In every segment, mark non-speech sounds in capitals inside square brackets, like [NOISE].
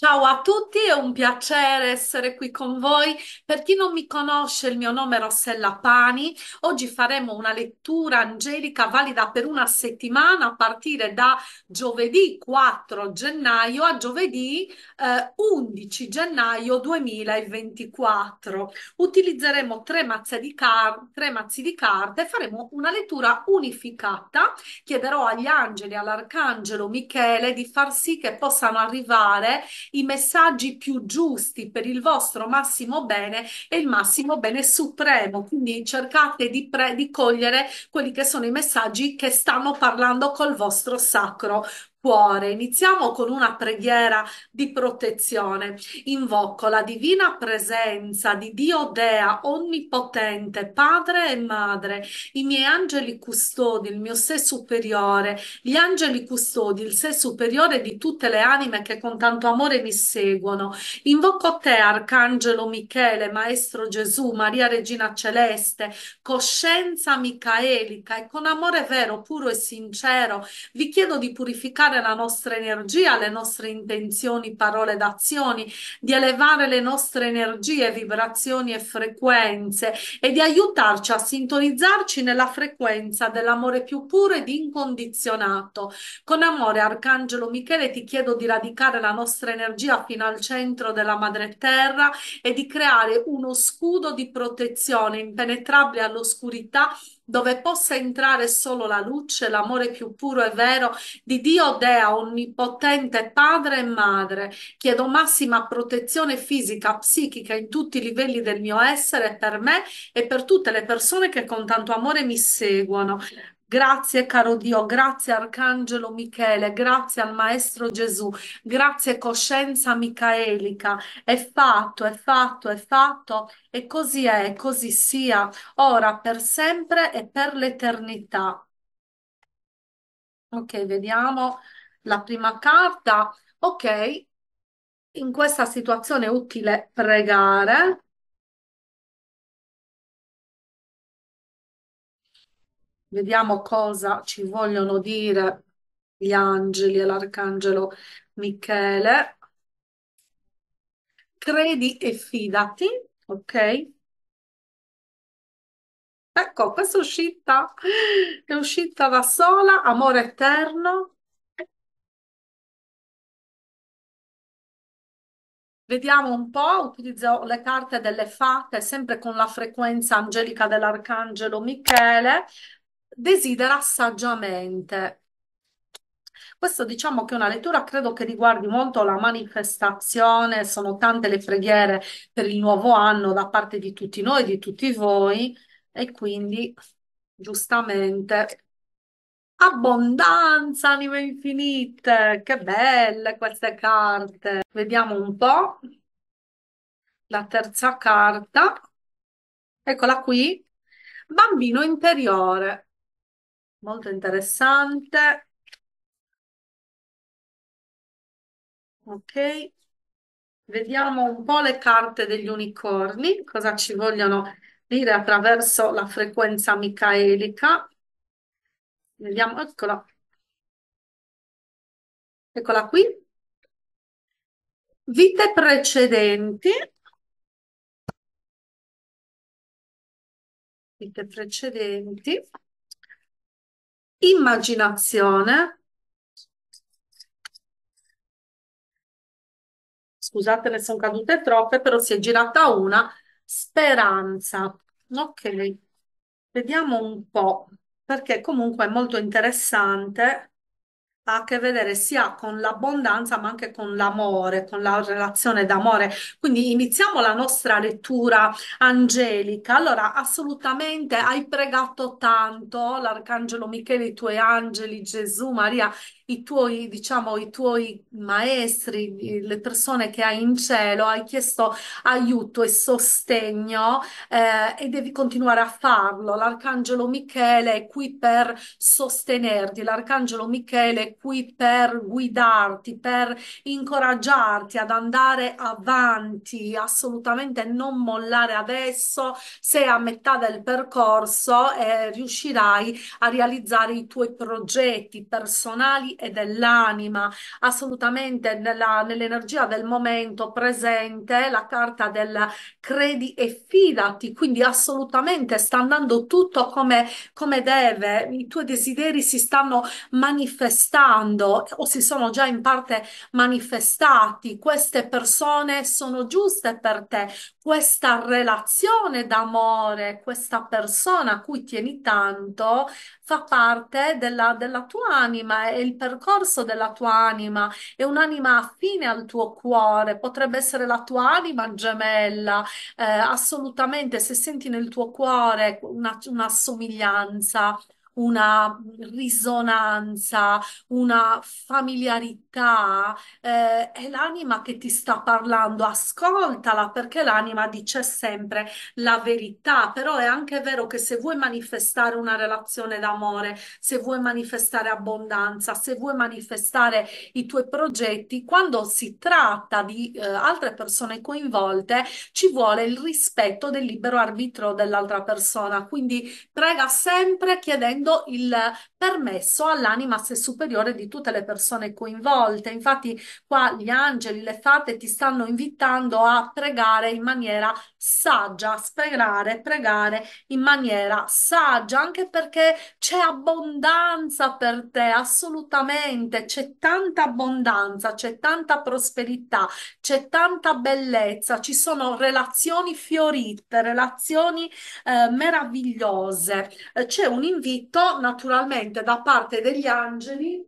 Ciao a tutti, è un piacere essere qui con voi. Per chi non mi conosce, il mio nome è Rossella Pani. Oggi faremo una lettura angelica valida per una settimana a partire da giovedì 4 gennaio a giovedì eh, 11 gennaio 2024. Utilizzeremo tre, di tre mazzi di carte e faremo una lettura unificata. Chiederò agli angeli, all'arcangelo Michele di far sì che possano arrivare i messaggi più giusti per il vostro massimo bene e il massimo bene supremo. Quindi cercate di, pre- di cogliere quelli che sono i messaggi che stanno parlando col vostro sacro cuore. Iniziamo con una preghiera di protezione. Invoco la divina presenza di Dio Dea Onnipotente, Padre e Madre, i miei angeli custodi, il mio sé superiore, gli angeli custodi, il sé superiore di tutte le anime che con tanto amore mi seguono. Invoco te, Arcangelo Michele, Maestro Gesù, Maria Regina Celeste, coscienza micaelica e con amore vero, puro e sincero vi chiedo di purificare aumentare la nostra energia, le nostre intenzioni, parole ed azioni, di elevare le nostre energie, vibrazioni e frequenze e di aiutarci a sintonizzarci nella frequenza dell'amore più puro ed incondizionato. Con amore, Arcangelo Michele, ti chiedo di radicare la nostra energia fino al centro della madre terra e di creare uno scudo di protezione impenetrabile all'oscurità dove possa entrare solo la luce, l'amore più puro e vero di Dio Dea, onnipotente Padre e Madre. Chiedo massima protezione fisica, psichica in tutti i livelli del mio essere per me e per tutte le persone che con tanto amore mi seguono. Grazie caro Dio, grazie Arcangelo Michele, grazie al Maestro Gesù, grazie coscienza micaelica. È fatto, è fatto, è fatto e così è, così sia, ora per sempre e per l'eternità. Ok, vediamo la prima carta. Ok, in questa situazione è utile pregare Vediamo cosa ci vogliono dire gli angeli e l'arcangelo Michele. Credi e fidati, ok? Ecco, questa è uscita è uscita da sola, amore eterno. Vediamo un po', utilizzo le carte delle fate sempre con la frequenza angelica dell'arcangelo Michele desidera saggiamente. Questo diciamo che è una lettura credo che riguardi molto la manifestazione, sono tante le preghiere per il nuovo anno da parte di tutti noi, di tutti voi e quindi giustamente abbondanza, anime infinite, che belle queste carte. Vediamo un po' la terza carta. Eccola qui, bambino interiore molto interessante. Ok, vediamo un po' le carte degli unicorni, cosa ci vogliono dire attraverso la frequenza micaelica. Vediamo, eccola. Eccola qui. Vite precedenti. Vite precedenti immaginazione, scusate ne sono cadute troppe, però si è girata una, speranza. Ok, vediamo un po', perché comunque è molto interessante ha a che vedere sia con l'abbondanza ma anche con l'amore, con la relazione d'amore. Quindi iniziamo la nostra lettura angelica. Allora, assolutamente hai pregato tanto, l'Arcangelo Michele, i tuoi angeli, Gesù, Maria, i tuoi, diciamo, i tuoi maestri, le persone che hai in cielo, hai chiesto aiuto e sostegno eh, e devi continuare a farlo. L'Arcangelo Michele è qui per sostenerti, l'Arcangelo Michele è qui per guidarti, per incoraggiarti ad andare avanti, assolutamente non mollare adesso, sei a metà del percorso eh, riuscirai a realizzare i tuoi progetti personali e dell'anima, assolutamente nella, nell'energia del momento presente, la carta del credi e fidati, quindi assolutamente sta andando tutto come, come deve, i tuoi desideri si stanno manifestando manifestando o si sono già in parte manifestati, queste persone sono giuste per te, questa relazione d'amore, questa persona a cui tieni tanto, fa parte della, della tua anima, è il percorso della tua anima, è un'anima affine al tuo cuore, potrebbe essere la tua anima gemella, eh, assolutamente se senti nel tuo cuore una, una somiglianza una risonanza, una familiarità, eh, è l'anima che ti sta parlando, ascoltala perché l'anima dice sempre la verità, però è anche vero che se vuoi manifestare una relazione d'amore, se vuoi manifestare abbondanza, se vuoi manifestare i tuoi progetti, quando si tratta di eh, altre persone coinvolte, ci vuole il rispetto del libero arbitro dell'altra persona, quindi prega sempre chiedendo dando il permesso all'anima se superiore di tutte le persone coinvolte. Infatti qua gli angeli, le fate ti stanno invitando a pregare in maniera saggia, sperare, pregare in maniera saggia, anche perché c'è abbondanza per te, assolutamente, c'è tanta abbondanza, c'è tanta prosperità, c'è tanta bellezza, ci sono relazioni fiorite, relazioni eh, meravigliose. Eh, c'è un invito naturalmente da parte degli angeli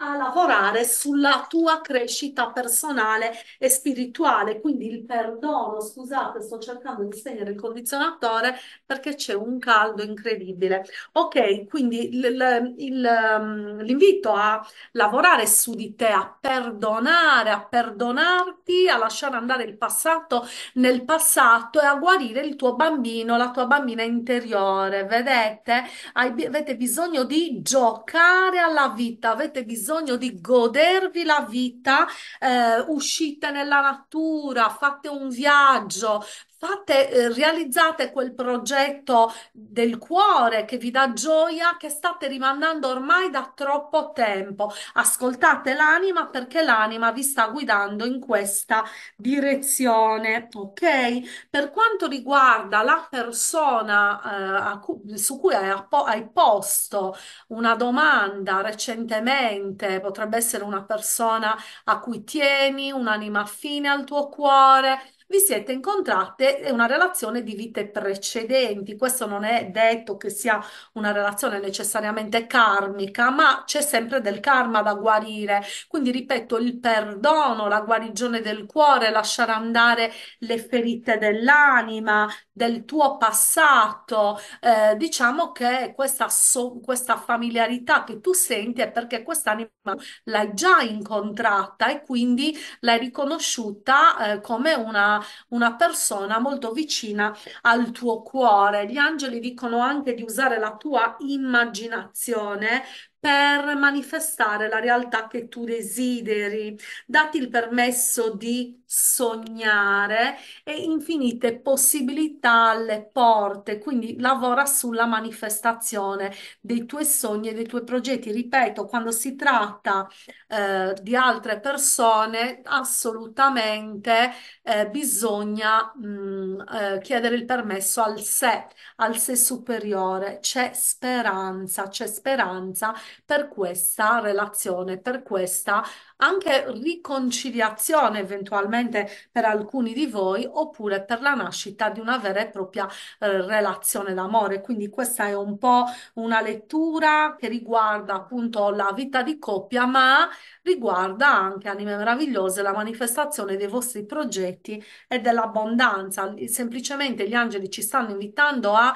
a lavorare sulla tua crescita personale e spirituale. Quindi il perdono, scusate, sto cercando di spegnere il condizionatore perché c'è un caldo incredibile. Ok, quindi ehm, l'invito a lavorare su di te, a perdonare, a perdonarti, a lasciare andare il passato nel passato e a guarire il tuo bambino, la tua bambina interiore. Vedete? Hai, avete bisogno di giocare alla vita, avete bisogno bisogno di godervi la vita, eh, uscite nella natura, fate un viaggio, fate, eh, realizzate quel progetto del cuore che vi dà gioia, che state rimandando ormai da troppo tempo. Ascoltate l'anima perché l'anima vi sta guidando in questa direzione. Ok? Per quanto riguarda la persona eh, cu- su cui hai, appo- hai posto una domanda recentemente, potrebbe essere una persona a cui tieni, un'anima affine al tuo cuore vi siete incontrate è una relazione di vite precedenti. Questo non è detto che sia una relazione necessariamente karmica, ma c'è sempre del karma da guarire. Quindi, ripeto, il perdono, la guarigione del cuore, lasciare andare le ferite dell'anima, del tuo passato. Eh, diciamo che questa, so, questa familiarità che tu senti è perché quest'anima l'hai già incontrata e quindi l'hai riconosciuta eh, come una una, una persona molto vicina al tuo cuore. Gli angeli dicono anche di usare la tua immaginazione per manifestare la realtà che tu desideri, dati il permesso di sognare e infinite possibilità alle porte, quindi lavora sulla manifestazione dei tuoi sogni e dei tuoi progetti. Ripeto, quando si tratta eh, di altre persone, assolutamente eh, bisogna mh, mm, eh, chiedere il permesso al sé, al sé superiore. C'è speranza, c'è speranza per questa relazione, per questa anche riconciliazione eventualmente per alcuni di voi oppure per la nascita di una vera e propria eh, relazione d'amore. Quindi questa è un po' una lettura che riguarda appunto la vita di coppia, ma riguarda anche anime meravigliose, la manifestazione dei vostri progetti e dell'abbondanza. Semplicemente gli angeli ci stanno invitando a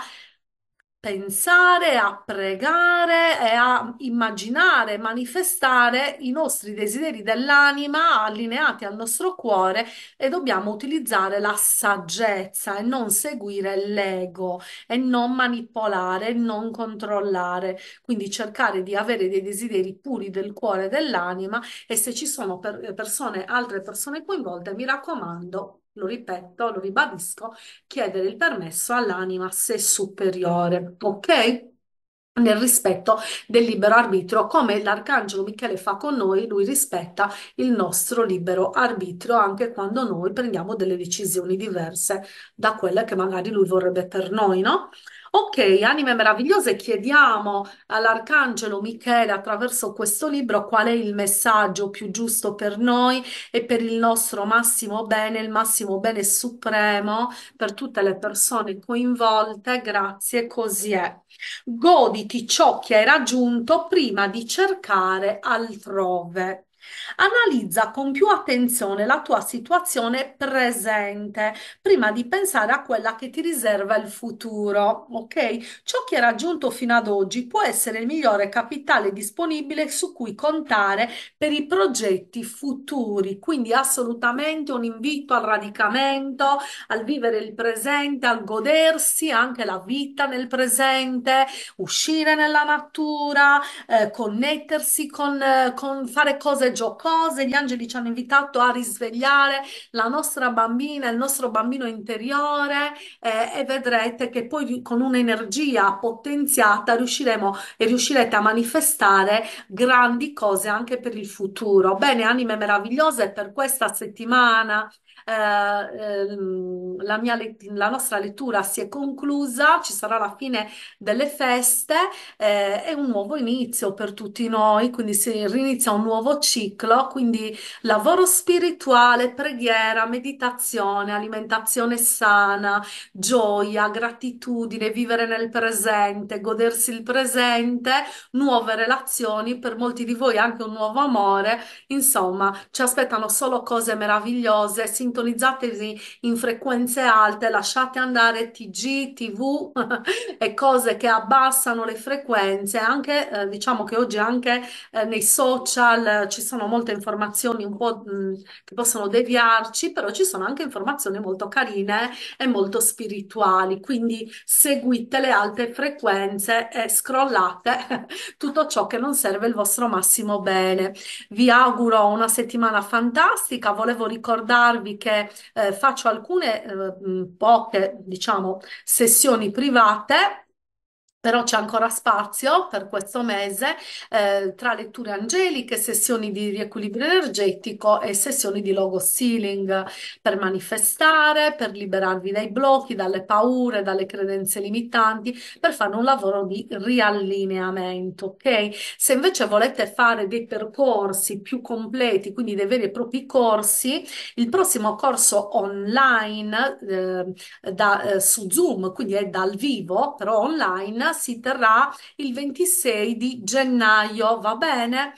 pensare, a pregare e a immaginare, manifestare i nostri desideri dell'anima allineati al nostro cuore e dobbiamo utilizzare la saggezza e non seguire l'ego e non manipolare, non controllare, quindi cercare di avere dei desideri puri del cuore e dell'anima e se ci sono persone, altre persone coinvolte, mi raccomando, lo ripeto, lo ribadisco, chiedere il permesso all'anima se superiore, ok? nel rispetto del libero arbitrio, come l'Arcangelo Michele fa con noi, lui rispetta il nostro libero arbitrio anche quando noi prendiamo delle decisioni diverse da quelle che magari lui vorrebbe per noi, no? Ok, anime meravigliose, chiediamo all'Arcangelo Michele attraverso questo libro qual è il messaggio più giusto per noi e per il nostro massimo bene, il massimo bene supremo per tutte le persone coinvolte. Grazie, così è. Goditi ciò che hai raggiunto prima di cercare altrove. Analizza con più attenzione la tua situazione presente prima di pensare a quella che ti riserva il futuro, ok? Ciò che hai raggiunto fino ad oggi può essere il migliore capitale disponibile su cui contare per i progetti futuri, quindi assolutamente un invito al radicamento, al vivere il presente, al godersi anche la vita nel presente, uscire nella natura, eh, connettersi con, eh, con fare cose giuste giocose, gli angeli ci hanno invitato a risvegliare la nostra bambina, il nostro bambino interiore eh, e vedrete che poi con un'energia potenziata riusciremo e riuscirete a manifestare grandi cose anche per il futuro. Bene, anime meravigliose per questa settimana eh, ehm, la, mia la nostra lettura si è conclusa, ci sarà la fine delle feste eh, e un nuovo inizio per tutti noi, quindi si rinizia un nuovo ciclo, quindi lavoro spirituale, preghiera, meditazione, alimentazione sana, gioia, gratitudine, vivere nel presente, godersi il presente, nuove relazioni, per molti di voi anche un nuovo amore, insomma ci aspettano solo cose meravigliose, significative sintonizzatevi in frequenze alte, lasciate andare TG, TV [LAUGHS] e cose che abbassano le frequenze. Anche eh, diciamo che oggi anche eh, nei social eh, ci sono molte informazioni un po' mh, mm, che possono deviarci, però ci sono anche informazioni molto carine e molto spirituali. Quindi seguite le alte frequenze e scrollate [LAUGHS] tutto ciò che non serve il vostro massimo bene. Vi auguro una settimana fantastica. Volevo ricordarvi che eh, faccio alcune eh, poche, diciamo, sessioni private però c'è ancora spazio per questo mese eh, tra letture angeliche, sessioni di riequilibrio energetico e sessioni di logo sealing per manifestare, per liberarvi dai blocchi, dalle paure, dalle credenze limitanti, per fare un lavoro di riallineamento. Okay? Se invece volete fare dei percorsi più completi, quindi dei veri e propri corsi, il prossimo corso online eh, da, eh, su Zoom, quindi è dal vivo, però online, Bologna si terrà il 26 di gennaio, va bene?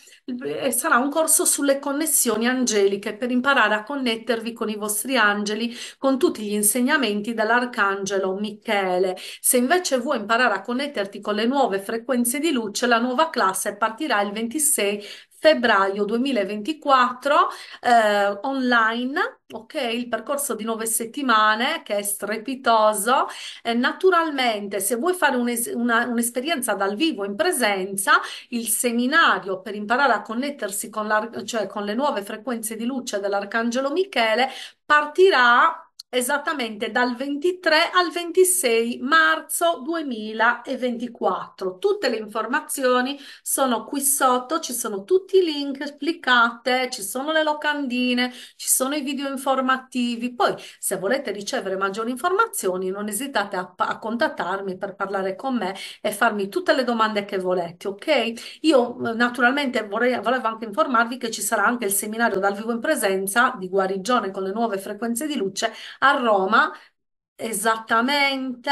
Sarà un corso sulle connessioni angeliche per imparare a connettervi con i vostri angeli, con tutti gli insegnamenti dell'arcangelo Michele. Se invece vuoi imparare a connetterti con le nuove frequenze di luce, la nuova classe partirà il 26 febbraio 2024 eh, online. Ok, il percorso di nove settimane che è strepitoso. Eh, naturalmente, se vuoi fare un'esperienza dal vivo in presenza, il seminario per imparare a connettersi con, cioè con le nuove frequenze di luce dell'Arcangelo Michele partirà esattamente dal 23 al 26 marzo 2024. Tutte le informazioni sono qui sotto, ci sono tutti i link, cliccate, ci sono le locandine, ci sono i video informativi. Poi se volete ricevere maggiori informazioni non esitate a, a contattarmi per parlare con me e farmi tutte le domande che volete, ok? Io eh, naturalmente vorrei, volevo anche informarvi che ci sarà anche il seminario dal vivo in presenza di guarigione con le nuove frequenze di luce Roma esattamente,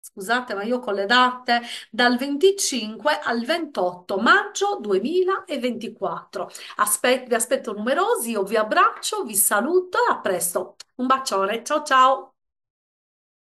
scusate ma io con le date, dal 25 al 28 maggio 2024. Aspet- vi aspetto numerosi, io vi abbraccio, vi saluto e a presto. Un bacione, ciao ciao!